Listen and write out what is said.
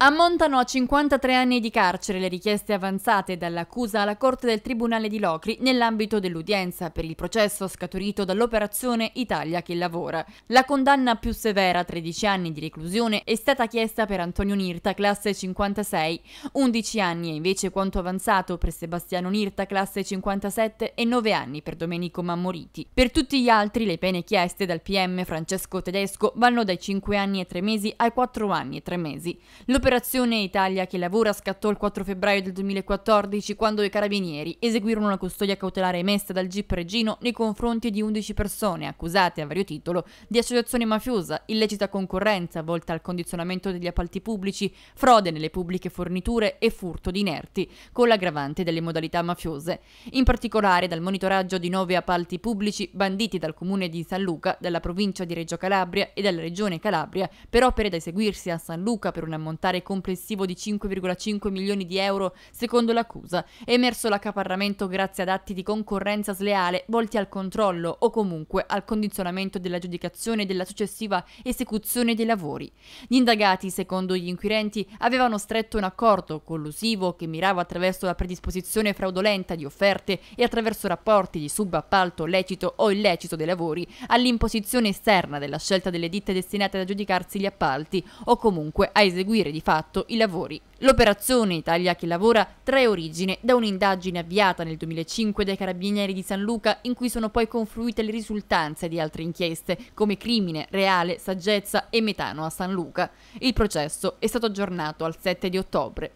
Ammontano a 53 anni di carcere le richieste avanzate dall'accusa alla Corte del Tribunale di Locri nell'ambito dell'udienza per il processo scaturito dall'operazione Italia che lavora. La condanna più severa, 13 anni di reclusione, è stata chiesta per Antonio Nirta, classe 56, 11 anni è invece quanto avanzato per Sebastiano Nirta, classe 57 e 9 anni per Domenico Mammoriti. Per tutti gli altri le pene chieste dal PM Francesco Tedesco vanno dai 5 anni e 3 mesi ai 4 anni e 3 mesi. Operazione Italia che lavora scattò il 4 febbraio del 2014 quando i carabinieri eseguirono la custodia cautelare emessa dal GIP Regino nei confronti di 11 persone accusate a vario titolo di associazione mafiosa, illecita concorrenza volta al condizionamento degli appalti pubblici, frode nelle pubbliche forniture e furto di inerti, con l'aggravante delle modalità mafiose. In particolare dal monitoraggio di nove appalti pubblici banditi dal comune di San Luca, dalla provincia di Reggio Calabria e dalla regione Calabria per opere da eseguirsi a San Luca per un ammontare totale complessivo di 5,5 milioni di euro secondo l'accusa, è emerso l'accaparramento grazie ad atti di concorrenza sleale volti al controllo o comunque al condizionamento dell'aggiudicazione e della successiva esecuzione dei lavori. Gli indagati, secondo gli inquirenti, avevano stretto un accordo collusivo che mirava attraverso la predisposizione fraudolenta di offerte e attraverso rapporti di subappalto lecito o illecito dei lavori all'imposizione esterna della scelta delle ditte destinate ad aggiudicarsi gli appalti o comunque a eseguire di fatto fatto i lavori. L'operazione Italia che lavora trae origine da un'indagine avviata nel 2005 dai carabinieri di San Luca in cui sono poi confluite le risultanze di altre inchieste come crimine, reale, saggezza e metano a San Luca. Il processo è stato aggiornato al 7 di ottobre.